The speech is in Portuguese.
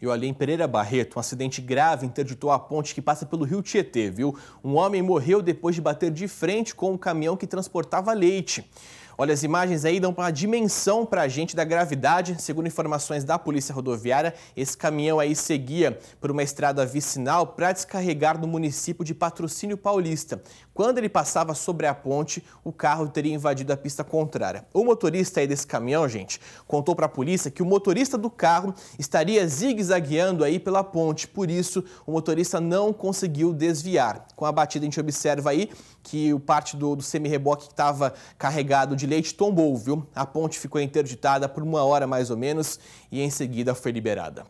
E olha, em Pereira Barreto, um acidente grave interditou a ponte que passa pelo rio Tietê, viu? Um homem morreu depois de bater de frente com um caminhão que transportava leite. Olha, as imagens aí dão uma dimensão para a gente da gravidade. Segundo informações da Polícia Rodoviária, esse caminhão aí seguia por uma estrada vicinal para descarregar no município de Patrocínio Paulista. Quando ele passava sobre a ponte, o carro teria invadido a pista contrária. O motorista aí desse caminhão, gente, contou para a polícia que o motorista do carro estaria zigue-zagueando aí pela ponte. Por isso, o motorista não conseguiu desviar. Com a batida, a gente observa aí que o parte do, do semi-reboque que estava carregado de de Leite tombou, viu? A ponte ficou interditada por uma hora mais ou menos e em seguida foi liberada.